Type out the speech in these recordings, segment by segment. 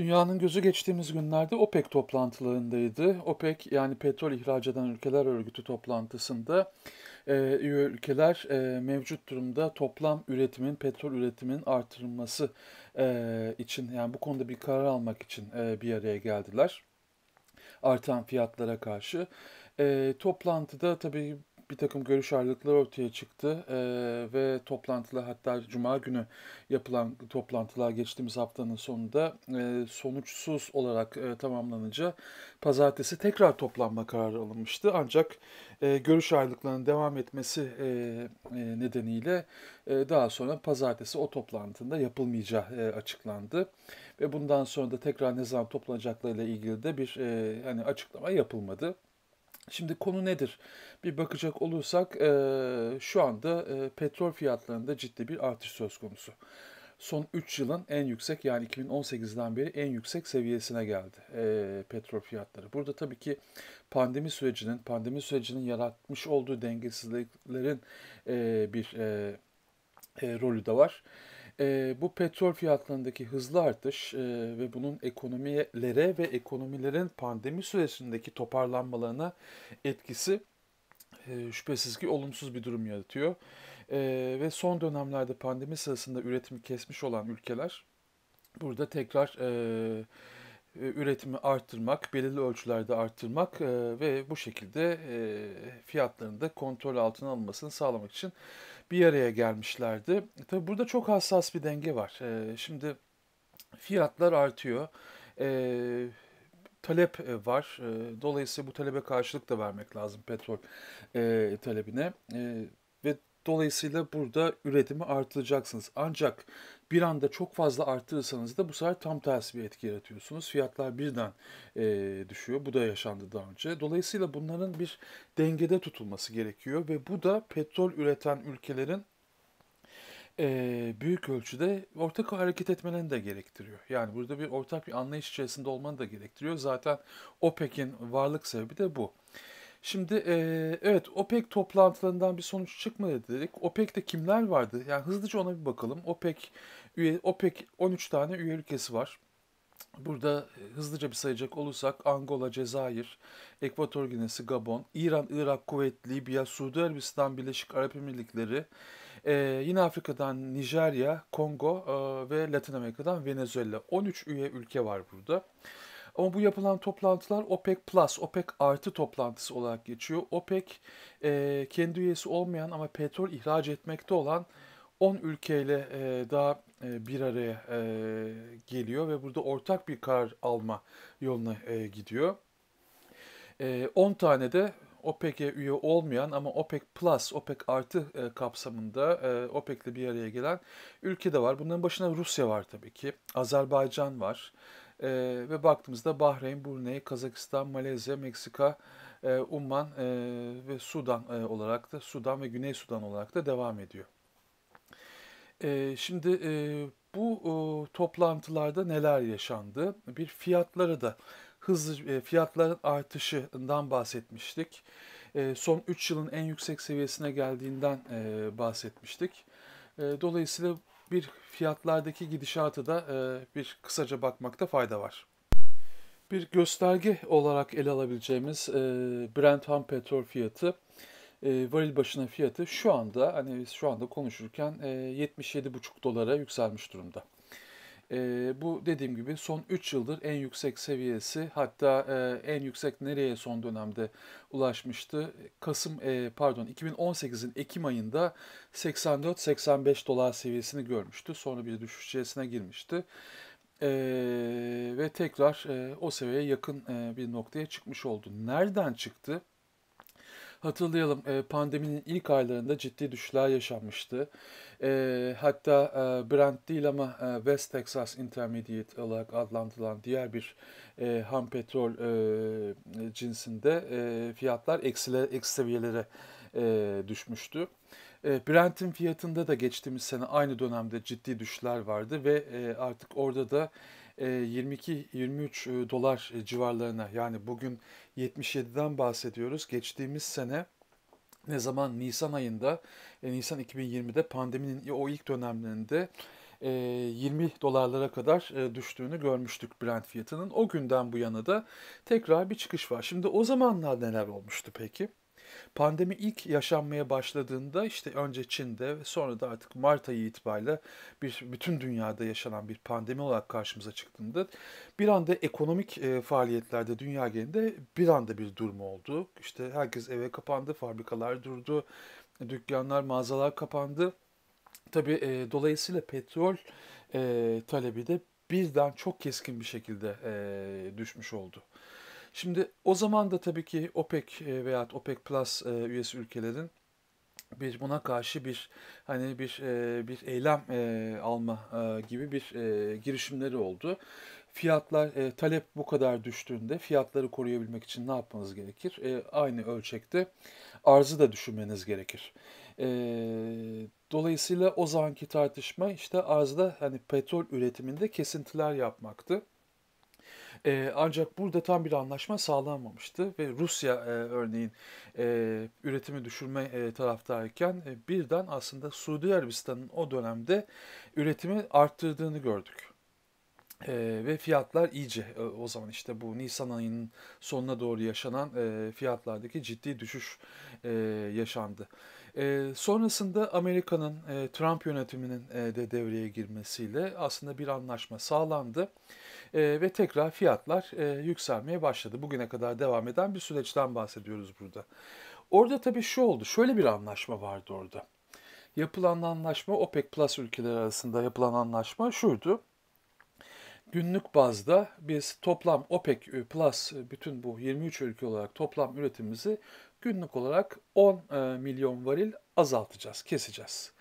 Dünyanın gözü geçtiğimiz günlerde OPEC toplantılarındaydı. OPEC yani petrol ihraç eden ülkeler örgütü toplantısında e, üye ülkeler e, mevcut durumda toplam üretimin, petrol üretiminin artırılması e, için yani bu konuda bir karar almak için bir araya geldiler. Artan fiyatlara karşı. E, toplantıda tabii bir takım görüş ayrılıkları ortaya çıktı e, ve toplantılar hatta Cuma günü yapılan toplantılar geçtiğimiz haftanın sonunda e, sonuçsuz olarak e, tamamlanınca pazartesi tekrar toplanma kararı alınmıştı. Ancak e, görüş ayrılıklarının devam etmesi e, e, nedeniyle e, daha sonra pazartesi o toplantında yapılmayacağı e, açıklandı ve bundan sonra da tekrar ne zaman toplanacaklarıyla ilgili de bir e, yani açıklama yapılmadı. Şimdi konu nedir? Bir bakacak olursak e, şu anda e, petrol fiyatlarında ciddi bir artış söz konusu. Son 3 yılın en yüksek yani 2018'den beri en yüksek seviyesine geldi e, petrol fiyatları. Burada tabii ki pandemi sürecinin, pandemi sürecinin yaratmış olduğu dengesizliklerin e, bir e, e, rolü de var. E, bu petrol fiyatlarındaki hızlı artış e, ve bunun ekonomilere ve ekonomilerin pandemi süresindeki toparlanmalarına etkisi e, şüphesiz ki olumsuz bir durum yaratıyor. E, ve son dönemlerde pandemi sırasında üretimi kesmiş olan ülkeler burada tekrar e, üretimi arttırmak, belirli ölçülerde arttırmak e, ve bu şekilde e, fiyatların da kontrol altına alınmasını sağlamak için bir araya gelmişlerdi. E, tabii burada çok hassas bir denge var. E, şimdi fiyatlar artıyor. E, talep var. dolayısıyla bu talebe karşılık da vermek lazım petrol talebine. ve Dolayısıyla burada üretimi artıracaksınız. Ancak bir anda çok fazla arttırırsanız da bu sefer tam tersi bir etki yaratıyorsunuz. Fiyatlar birden e, düşüyor. Bu da yaşandı daha önce. Dolayısıyla bunların bir dengede tutulması gerekiyor ve bu da petrol üreten ülkelerin e, büyük ölçüde ortak hareket etmelerini de gerektiriyor. Yani burada bir ortak bir anlayış içerisinde olmanı da gerektiriyor. Zaten OPEC'in varlık sebebi de bu. Şimdi e, evet OPEC toplantılarından bir sonuç çıkmadı dedik. OPEC'te kimler vardı? Yani hızlıca ona bir bakalım. OPEC üye OPEC 13 tane üye ülkesi var. Burada hızlıca bir sayacak olursak Angola, Cezayir, Ekvator Ginesi, Gabon, İran, Irak, Kuveyt, Libya, Suudi Arabistan, Birleşik Arap Emirlikleri, e, yine Afrika'dan Nijerya, Kongo e, ve Latin Amerika'dan Venezuela. 13 üye ülke var burada. Ama bu yapılan toplantılar OPEC Plus, OPEC artı toplantısı olarak geçiyor. OPEC e, kendi üyesi olmayan ama petrol ihraç etmekte olan 10 ülkeyle e, daha e, bir araya e, geliyor ve burada ortak bir karar alma yoluna e, gidiyor. E, 10 tane de OPEC'e üye olmayan ama OPEC Plus, OPEC artı e, kapsamında e, OPEC'le bir araya gelen ülke de var. Bunların başında Rusya var tabii ki, Azerbaycan var, e, ve baktığımızda Bahreyn, Brunei, Kazakistan, Malezya, Meksika, e, Umman e, ve Sudan e, olarak da Sudan ve Güney Sudan olarak da devam ediyor. E, şimdi e, bu e, toplantılarda neler yaşandı? Bir fiyatları da hızlı e, fiyatların artışından bahsetmiştik. E, son 3 yılın en yüksek seviyesine geldiğinden e, bahsetmiştik. E, dolayısıyla bir fiyatlardaki gidişatı da e, bir kısaca bakmakta fayda var. Bir gösterge olarak ele alabileceğimiz e, Brent ham petrol fiyatı, e, varil başına fiyatı şu anda hani biz şu anda konuşurken e, 77,5 dolara yükselmiş durumda. E, bu dediğim gibi son 3 yıldır en yüksek seviyesi hatta e, en yüksek nereye son dönemde ulaşmıştı? Kasım e, pardon 2018'in Ekim ayında 84-85 dolar seviyesini görmüştü. Sonra bir düşüş içerisine girmişti. E, ve tekrar e, o seviyeye yakın e, bir noktaya çıkmış oldu. Nereden çıktı? Hatırlayalım e, pandeminin ilk aylarında ciddi düşüşler yaşanmıştı. E, hatta e, Brent değil ama West Texas Intermediate olarak adlandırılan diğer bir ham petrol cinsinde fiyatlar eksiler, eksi seviyelere düşmüştü. Brent'in fiyatında da geçtiğimiz sene aynı dönemde ciddi düşler vardı ve artık orada da 22-23 e, e, dolar e, civarlarına yani bugün 77'den bahsediyoruz. Geçtiğimiz sene ne zaman Nisan ayında, Nisan 2020'de pandeminin o ilk dönemlerinde 20 dolarlara kadar düştüğünü görmüştük Brent fiyatının. O günden bu yana da tekrar bir çıkış var. Şimdi o zamanlar neler olmuştu peki? Pandemi ilk yaşanmaya başladığında işte önce Çin'de ve sonra da artık Mart ayı itibariyle bir bütün dünyada yaşanan bir pandemi olarak karşımıza çıktığında bir anda ekonomik e, faaliyetlerde dünya genelinde bir anda bir durma oldu. İşte herkes eve kapandı, fabrikalar durdu, dükkanlar, mağazalar kapandı. Tabii e, dolayısıyla petrol e, talebi de birden çok keskin bir şekilde e, düşmüş oldu. Şimdi o zaman da tabii ki OPEC e, veya OPEC Plus e, üyesi ülkelerin bir buna karşı bir hani bir e, bir eylem alma gibi bir girişimleri oldu. Fiyatlar talep bu kadar düştüğünde fiyatları koruyabilmek için ne yapmanız gerekir? Aynı ölçekte arzı da düşünmeniz gerekir. Dolayısıyla o zamanki tartışma işte arzda hani petrol üretiminde kesintiler yapmaktı. E, ancak burada tam bir anlaşma sağlanmamıştı ve Rusya e, örneğin e, üretimi düşürme e, taraftayken e, birden aslında Suudi Arabistan'ın o dönemde üretimi arttırdığını gördük. E, ve fiyatlar iyice e, o zaman işte bu Nisan ayının sonuna doğru yaşanan e, fiyatlardaki ciddi düşüş e, yaşandı. E, sonrasında Amerika'nın e, Trump yönetiminin e, de devreye girmesiyle aslında bir anlaşma sağlandı e, ve tekrar fiyatlar e, yükselmeye başladı. Bugüne kadar devam eden bir süreçten bahsediyoruz burada. Orada tabii şu oldu, şöyle bir anlaşma vardı orada. Yapılan anlaşma OPEC Plus ülkeleri arasında yapılan anlaşma şuydu. Günlük bazda biz toplam OPEC e, Plus e, bütün bu 23 ülke olarak toplam üretimimizi günlük olarak 10 e, milyon varil azaltacağız, keseceğiz.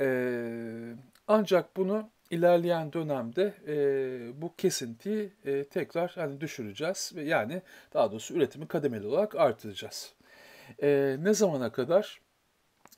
Ee, ancak bunu ilerleyen dönemde e, bu kesintiyi e, tekrar yani düşüreceğiz ve yani daha doğrusu üretimi kademeli olarak artıracağız. E, ne zamana kadar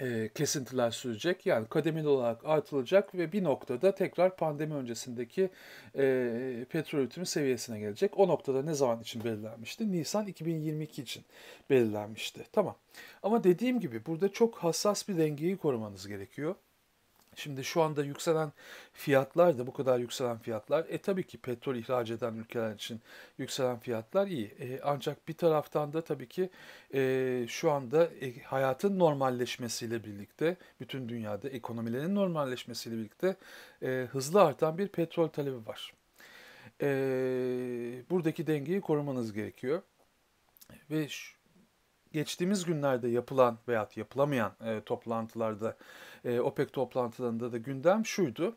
e, kesintiler sürecek yani kademeli olarak artılacak ve bir noktada tekrar pandemi öncesindeki e, petrol üretimi seviyesine gelecek. O noktada ne zaman için belirlenmişti? Nisan 2022 için belirlenmişti. Tamam. Ama dediğim gibi burada çok hassas bir dengeyi korumanız gerekiyor. Şimdi şu anda yükselen fiyatlar da bu kadar yükselen fiyatlar. E tabii ki petrol ihraç eden ülkeler için yükselen fiyatlar iyi. E, ancak bir taraftan da tabii ki e, şu anda e, hayatın normalleşmesiyle birlikte, bütün dünyada ekonomilerin normalleşmesiyle birlikte e, hızlı artan bir petrol talebi var. E, buradaki dengeyi korumanız gerekiyor. Ve şu, geçtiğimiz günlerde yapılan veya yapılamayan e, toplantılarda, e, OPEC toplantılarında da gündem şuydu.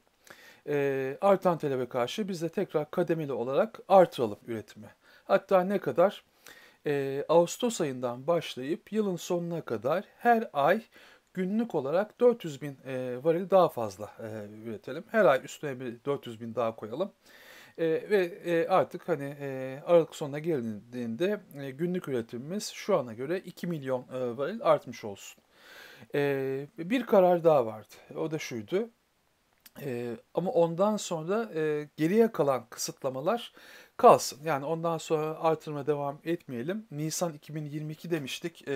E, artan talebe karşı biz de tekrar kademeli olarak artıralım üretimi. Hatta ne kadar? E, Ağustos ayından başlayıp yılın sonuna kadar her ay günlük olarak 400 bin e, varil daha fazla e, üretelim. Her ay üstüne bir 400 bin daha koyalım. E, ve e, artık hani e, Aralık sonuna geldiğinde e, günlük üretimimiz şu ana göre 2 milyon e, varil artmış olsun. E, bir karar daha vardı. O da şuydu. E, ama ondan sonra e, geriye kalan kısıtlamalar kalsın. Yani ondan sonra artırma devam etmeyelim. Nisan 2022 demiştik. E,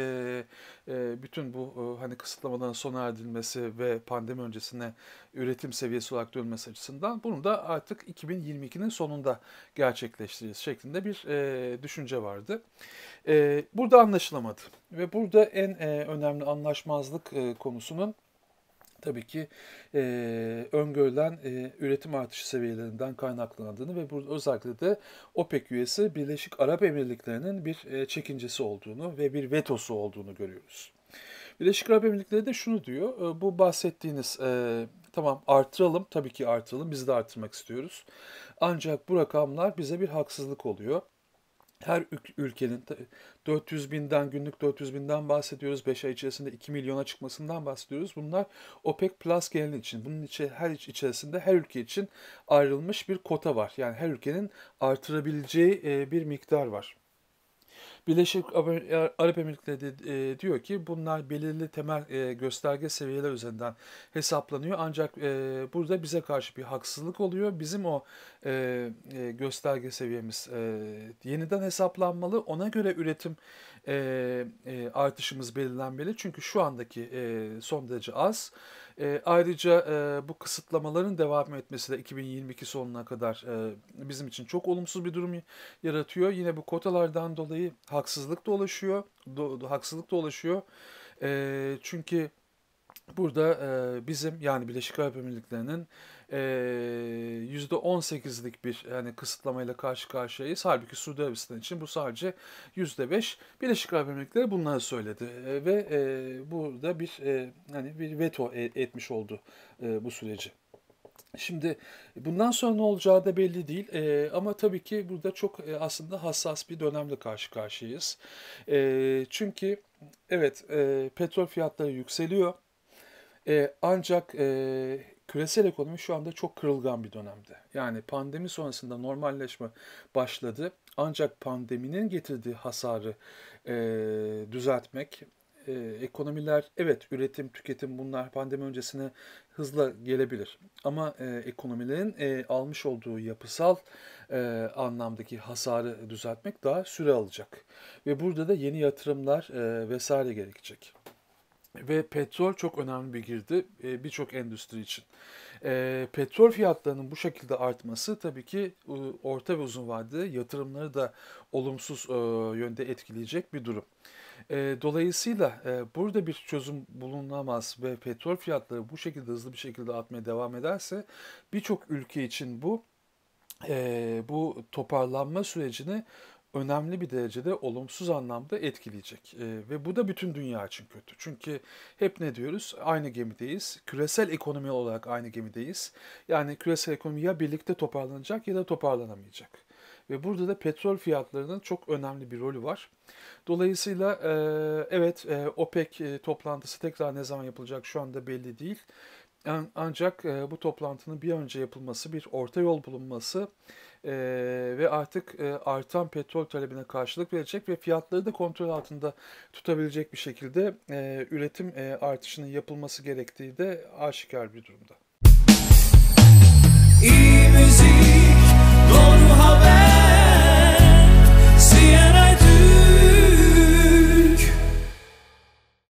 e, bütün bu e, hani kısıtlamaların sona erdirilmesi ve pandemi öncesine üretim seviyesi olarak dönmesi açısından bunu da artık 2022'nin sonunda gerçekleştireceğiz şeklinde bir e, düşünce vardı. E, burada anlaşılamadı ve burada en e, önemli anlaşmazlık e, konusunun tabii ki e, öngörülen e, üretim artışı seviyelerinden kaynaklandığını ve burada özellikle de OPEC üyesi Birleşik Arap Emirlikleri'nin bir e, çekincesi olduğunu ve bir vetosu olduğunu görüyoruz. Birleşik Arap Emirlikleri de şunu diyor, e, bu bahsettiğiniz e, tamam artıralım, tabii ki artıralım, biz de artırmak istiyoruz. Ancak bu rakamlar bize bir haksızlık oluyor her ülkenin 400 binden günlük 400 binden bahsediyoruz. 5 ay içerisinde 2 milyona çıkmasından bahsediyoruz. Bunlar OPEC Plus geneli için. Bunun içi, her iç içerisinde her ülke için ayrılmış bir kota var. Yani her ülkenin artırabileceği bir miktar var. Birleşik Arap Emirlikleri e, diyor ki bunlar belirli temel e, gösterge seviyeler üzerinden hesaplanıyor. Ancak e, burada bize karşı bir haksızlık oluyor. Bizim o e, gösterge seviyemiz yeniden hesaplanmalı. Ona göre üretim artışımız belirlenmeli. Çünkü şu andaki son derece az. E, ayrıca e, bu kısıtlamaların devam etmesi de 2022 sonuna kadar e, bizim için çok olumsuz bir durum yaratıyor. Yine bu kotalardan dolayı haksızlık dolaşıyor, do, haksızlık dolaşıyor. E, çünkü burada e, bizim yani Birleşik Arap Emirlikleri'nin %18'lik bir yani kısıtlamayla karşı karşıyayız. Halbuki Suudi Arabistan için bu sadece %5. Birleşik Arap Emirlikleri bunları söyledi ve burada bir hani bir veto e, etmiş oldu bu süreci. Şimdi bundan sonra ne olacağı da belli değil e, ama tabii ki burada çok e, aslında hassas bir dönemle karşı karşıyayız. E, çünkü evet e, petrol fiyatları yükseliyor e, ancak e, küresel ekonomi şu anda çok kırılgan bir dönemde. Yani pandemi sonrasında normalleşme başladı. Ancak pandeminin getirdiği hasarı e, düzeltmek, e, ekonomiler evet üretim, tüketim bunlar pandemi öncesine hızla gelebilir. Ama e, ekonomilerin e, almış olduğu yapısal e, anlamdaki hasarı düzeltmek daha süre alacak. Ve burada da yeni yatırımlar e, vesaire gerekecek. Ve petrol çok önemli bir girdi e, birçok endüstri için. E, petrol fiyatlarının bu şekilde artması tabii ki orta ve uzun vadede yatırımları da olumsuz e, yönde etkileyecek bir durum. Dolayısıyla burada bir çözüm bulunamaz ve petrol fiyatları bu şekilde hızlı bir şekilde artmaya devam ederse birçok ülke için bu bu toparlanma sürecini önemli bir derecede olumsuz anlamda etkileyecek. E, ve bu da bütün dünya için kötü. Çünkü hep ne diyoruz? Aynı gemideyiz. Küresel ekonomi olarak aynı gemideyiz. Yani küresel ekonomi ya birlikte toparlanacak ya da toparlanamayacak. Ve burada da petrol fiyatlarının çok önemli bir rolü var. Dolayısıyla e, evet e, OPEC e, toplantısı tekrar ne zaman yapılacak şu anda belli değil. Ancak e, bu toplantının bir önce yapılması, bir orta yol bulunması e, ve artık e, artan petrol talebine karşılık verecek ve fiyatları da kontrol altında tutabilecek bir şekilde e, üretim e, artışının yapılması gerektiği de aşikar bir durumda. Even